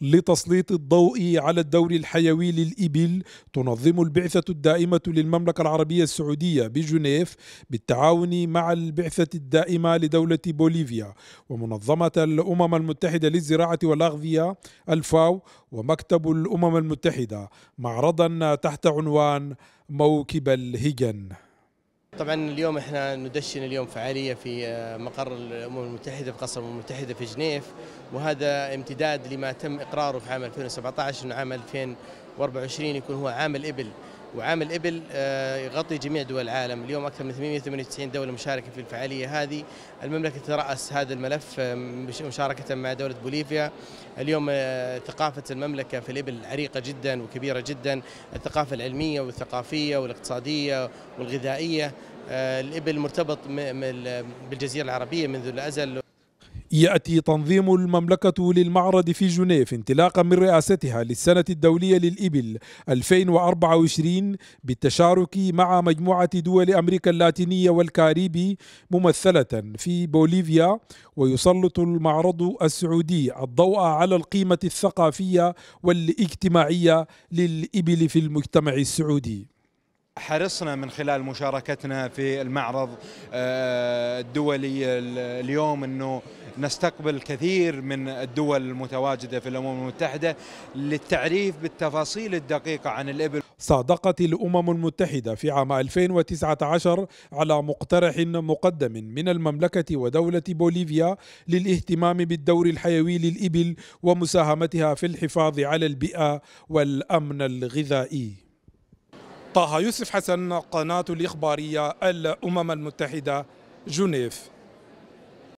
لتسليط الضوء على الدور الحيوي للإبل تنظم البعثة الدائمة للمملكة العربية السعودية بجنيف بالتعاون مع البعثة الدائمة لدولة بوليفيا ومنظمة الأمم المتحدة للزراعة والأغذية الفاو ومكتب الأمم المتحدة معرضا تحت عنوان موكب الهجن طبعا اليوم احنا ندشن اليوم فعاليه في آه، مقر الامم المتحده في قصر الامم المتحده في جنيف وهذا امتداد لما تم اقراره في عام 2017 انه عام 2024 يكون هو عام الابل وعام الإبل آه، يغطي جميع دول العالم اليوم أكثر من 898 دولة مشاركة في الفعالية هذه المملكة ترأس هذا الملف مشاركة مع دولة بوليفيا اليوم آه، ثقافة المملكة في الإبل عريقة جدا وكبيرة جدا الثقافة العلمية والثقافية والاقتصادية والغذائية آه، الإبل مرتبط بالجزيرة العربية منذ الأزل يأتي تنظيم المملكة للمعرض في جنيف انطلاقا من رئاستها للسنة الدولية للإبل 2024 بالتشارك مع مجموعة دول أمريكا اللاتينية والكاريبي ممثلة في بوليفيا ويسلط المعرض السعودي الضوء على القيمة الثقافية والاجتماعية للإبل في المجتمع السعودي حرصنا من خلال مشاركتنا في المعرض آه، الدولي اليوم انه نستقبل كثير من الدول المتواجدة في الأمم المتحدة للتعريف بالتفاصيل الدقيقة عن الإبل صادقت الأمم المتحدة في عام 2019 على مقترح مقدم من المملكة ودولة بوليفيا للاهتمام بالدور الحيوي للإبل ومساهمتها في الحفاظ على البيئة والأمن الغذائي طه يوسف حسن قناة الإخبارية الأمم المتحدة جنيف